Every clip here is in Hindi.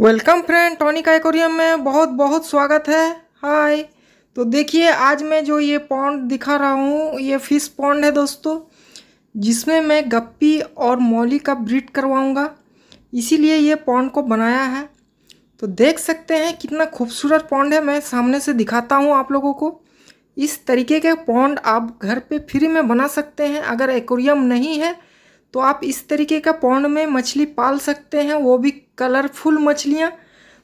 वेलकम फ्रेंड टॉनिका एकोरियम में बहुत बहुत स्वागत है हाय तो देखिए आज मैं जो ये पॉन्ड दिखा रहा हूँ ये फिश पॉन्ड है दोस्तों जिसमें मैं गप्पी और मौली का ब्रीड करवाऊँगा इसीलिए ये पॉन्ड को बनाया है तो देख सकते हैं कितना खूबसूरत पॉन्ड है मैं सामने से दिखाता हूँ आप लोगों को इस तरीके के पॉन्ड आप घर पर फ्री में बना सकते हैं अगर एकोरियम नहीं है तो आप इस तरीके का पौंड में मछली पाल सकते हैं वो भी कलरफुल मछलियाँ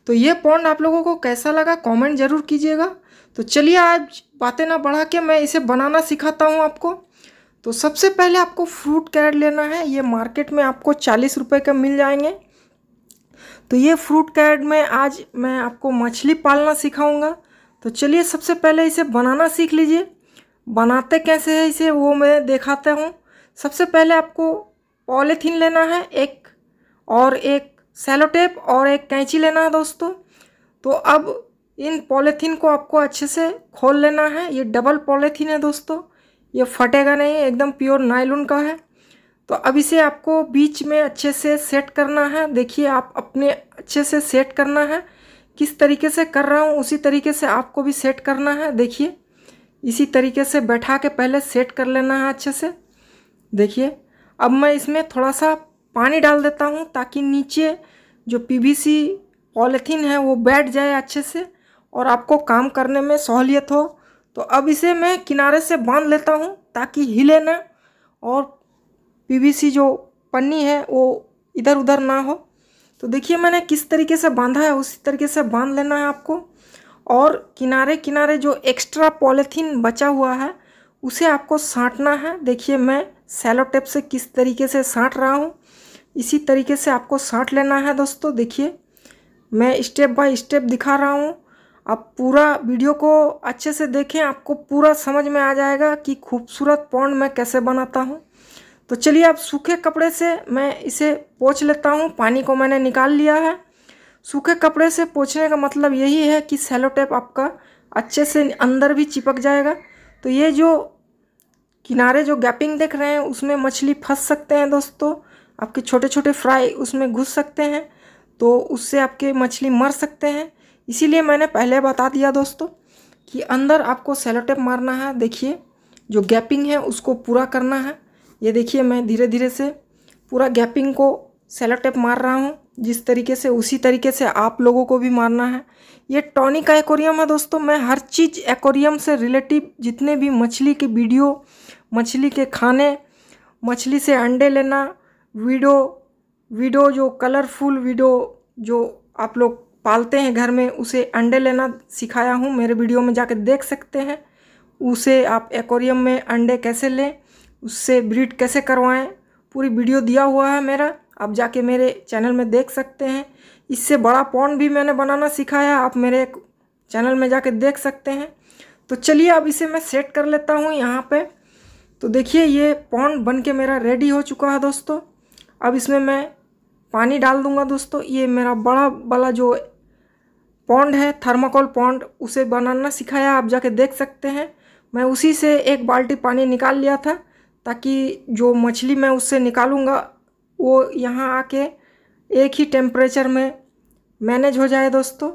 तो ये पौंड आप लोगों को कैसा लगा कमेंट ज़रूर कीजिएगा तो चलिए आज बातें ना बढ़ा के मैं इसे बनाना सिखाता हूँ आपको तो सबसे पहले आपको फ्रूट कैरेट लेना है ये मार्केट में आपको चालीस रुपये का मिल जाएंगे तो ये फ्रूट कैरेट में आज मैं आपको मछली पालना सिखाऊंगा तो चलिए सबसे पहले इसे बनाना सीख लीजिए बनाते कैसे है इसे वो मैं दिखाता हूँ सबसे पहले आपको पॉलीथीन लेना है एक और एक सेलो टेप और एक कैंची लेना है दोस्तों तो अब इन पॉलीथीन को आपको अच्छे से खोल लेना है ये डबल पॉलीथीन है दोस्तों ये फटेगा नहीं एकदम प्योर नायलून का है तो अब इसे आपको बीच में अच्छे से सेट करना है देखिए आप अपने अच्छे से सेट करना है किस तरीके से कर रहा हूँ उसी तरीके से आपको भी सेट करना है देखिए इसी तरीके से बैठा के पहले सेट कर लेना है अच्छे से देखिए अब मैं इसमें थोड़ा सा पानी डाल देता हूँ ताकि नीचे जो पीवीसी पॉलीथीन है वो बैठ जाए अच्छे से और आपको काम करने में सहूलियत हो तो अब इसे मैं किनारे से बांध लेता हूँ ताकि हिले ना और पीवीसी जो पन्नी है वो इधर उधर ना हो तो देखिए मैंने किस तरीके से बांधा है उसी तरीके से बांध लेना है आपको और किनारे किनारे जो एक्स्ट्रा पॉलीथीन बचा हुआ है उसे आपको सांटना है देखिए मैं सैलो टेप से किस तरीके से सांट रहा हूँ इसी तरीके से आपको सांट लेना है दोस्तों देखिए मैं स्टेप बाय स्टेप दिखा रहा हूँ आप पूरा वीडियो को अच्छे से देखें आपको पूरा समझ में आ जाएगा कि खूबसूरत पौंड मैं कैसे बनाता हूँ तो चलिए आप सूखे कपड़े से मैं इसे पोछ लेता हूँ पानी को मैंने निकाल लिया है सूखे कपड़े से पोछने का मतलब यही है कि सेलो टेप आपका अच्छे से अंदर भी चिपक जाएगा तो ये जो किनारे जो गैपिंग देख रहे हैं उसमें मछली फंस सकते हैं दोस्तों आपके छोटे छोटे फ्राई उसमें घुस सकते हैं तो उससे आपके मछली मर सकते हैं इसीलिए मैंने पहले बता दिया दोस्तों कि अंदर आपको सेलोटेप मारना है देखिए जो गैपिंग है उसको पूरा करना है ये देखिए मैं धीरे धीरे से पूरा गैपिंग को सेलोटेप मार रहा हूँ जिस तरीके से उसी तरीके से आप लोगों को भी मारना है ये टॉनिक एक्वेरियम है दोस्तों मैं हर चीज़ एक्वेरियम से रिलेटिव जितने भी मछली के वीडियो मछली के खाने मछली से अंडे लेना वीडो वीडो जो कलरफुल वीडो जो आप लोग पालते हैं घर में उसे अंडे लेना सिखाया हूँ मेरे वीडियो में जाके देख सकते हैं उसे आप एकोरियम में अंडे कैसे लें उससे ब्रीड कैसे करवाएं पूरी वीडियो दिया हुआ है मेरा आप जाके मेरे चैनल में देख सकते हैं इससे बड़ा पॉन्ड भी मैंने बनाना सिखाया आप मेरे चैनल में जाके देख सकते हैं तो चलिए अब इसे मैं सेट कर लेता हूँ यहाँ पर तो देखिए ये पॉन्ड बन के मेरा रेडी हो चुका है दोस्तों अब इसमें मैं पानी डाल दूंगा दोस्तों ये मेरा बड़ा वाला जो पॉन्ड है थर्माकोल पॉन्ड उसे बनाना सिखाया आप जाके देख सकते हैं मैं उसी से एक बाल्टी पानी निकाल लिया था ताकि जो मछली मैं उससे निकालूंगा वो यहाँ आके एक ही टेम्परेचर में मैनेज हो जाए दोस्तों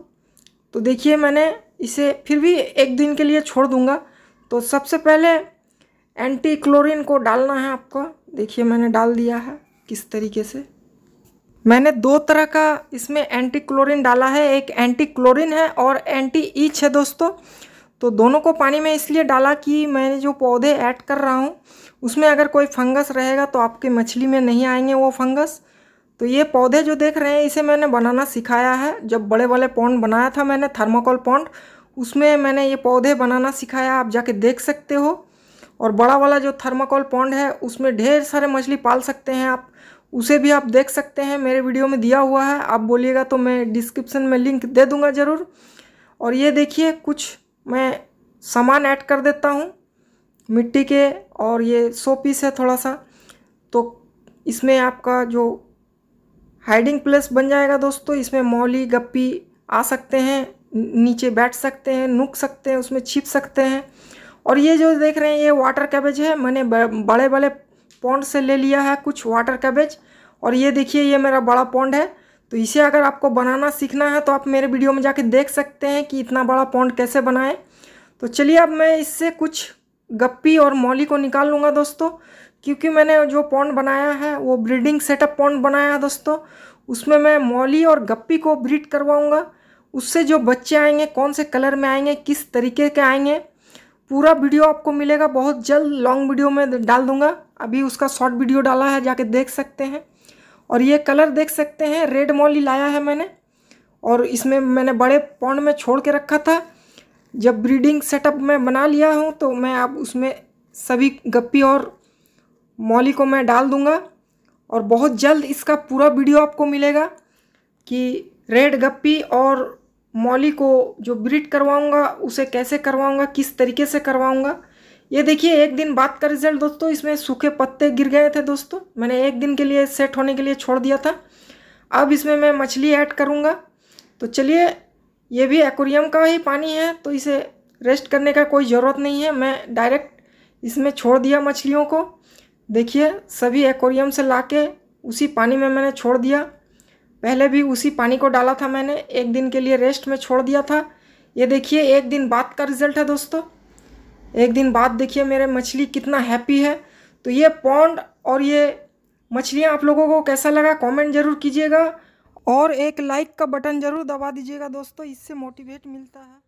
तो देखिए मैंने इसे फिर भी एक दिन के लिए छोड़ दूँगा तो सबसे पहले एंटी क्लोरीन को डालना है आपको देखिए मैंने डाल दिया है किस तरीके से मैंने दो तरह का इसमें एंटी क्लोरीन डाला है एक एंटी क्लोरीन है और एंटी ईच है दोस्तों तो दोनों को पानी में इसलिए डाला कि मैंने जो पौधे ऐड कर रहा हूँ उसमें अगर कोई फंगस रहेगा तो आपके मछली में नहीं आएंगे वो फंगस तो ये पौधे जो देख रहे हैं इसे मैंने बनाना सिखाया है जब बड़े वाले पौंड बनाया था मैंने थर्माकोल पौंड उसमें मैंने ये पौधे बनाना सिखाया आप जाके देख सकते हो और बड़ा वाला जो थर्माकोल पॉन्ड है उसमें ढेर सारे मछली पाल सकते हैं आप उसे भी आप देख सकते हैं मेरे वीडियो में दिया हुआ है आप बोलिएगा तो मैं डिस्क्रिप्शन में लिंक दे दूंगा ज़रूर और ये देखिए कुछ मैं सामान ऐड कर देता हूँ मिट्टी के और ये सो पीस है थोड़ा सा तो इसमें आपका जो हाइडिंग प्लेस बन जाएगा दोस्तों इसमें मौली गप्पी आ सकते हैं नीचे बैठ सकते हैं नुक सकते हैं उसमें छिप सकते हैं और ये जो देख रहे हैं ये वाटर कैबेज है मैंने बड़े बड़े पौंड से ले लिया है कुछ वाटर कैबेज और ये देखिए ये मेरा बड़ा पौंड है तो इसे अगर आपको बनाना सीखना है तो आप मेरे वीडियो में जाके देख सकते हैं कि इतना बड़ा पौंड कैसे बनाएं तो चलिए अब मैं इससे कुछ गप्पी और मौली को निकाल लूँगा दोस्तों क्योंकि मैंने जो पौंड बनाया है वो ब्रीडिंग सेटअप पौंड बनाया है दोस्तों उसमें मैं मौली और गप्पी को ब्रीड करवाऊँगा उससे जो बच्चे आएंगे कौन से कलर में आएंगे किस तरीके के आएंगे पूरा वीडियो आपको मिलेगा बहुत जल्द लॉन्ग वीडियो में डाल दूंगा अभी उसका शॉर्ट वीडियो डाला है जाके देख सकते हैं और ये कलर देख सकते हैं रेड मॉली लाया है मैंने और इसमें मैंने बड़े पौंड में छोड़ के रखा था जब ब्रीडिंग सेटअप में बना लिया हूँ तो मैं अब उसमें सभी गप्पी और मॉली को मैं डाल दूँगा और बहुत जल्द इसका पूरा वीडियो आपको मिलेगा कि रेड गप्पी और मौली को जो ब्रिट करवाऊँगा उसे कैसे करवाऊँगा किस तरीके से करवाऊँगा ये देखिए एक दिन बाद का रिजल्ट दोस्तों इसमें सूखे पत्ते गिर गए थे दोस्तों मैंने एक दिन के लिए सेट होने के लिए छोड़ दिया था अब इसमें मैं मछली ऐड करूँगा तो चलिए ये भी एक्वेरियम का ही पानी है तो इसे रेस्ट करने का कोई ज़रूरत नहीं है मैं डायरेक्ट इसमें छोड़ दिया मछलियों को देखिए सभी एक्वेरियम से ला के उसी पानी में मैंने छोड़ दिया पहले भी उसी पानी को डाला था मैंने एक दिन के लिए रेस्ट में छोड़ दिया था ये देखिए एक दिन बाद का रिजल्ट है दोस्तों एक दिन बाद देखिए मेरे मछली कितना हैप्पी है तो ये पौंड और ये मछलियाँ आप लोगों को कैसा लगा कमेंट ज़रूर कीजिएगा और एक लाइक का बटन ज़रूर दबा दीजिएगा दोस्तों इससे मोटिवेट मिलता है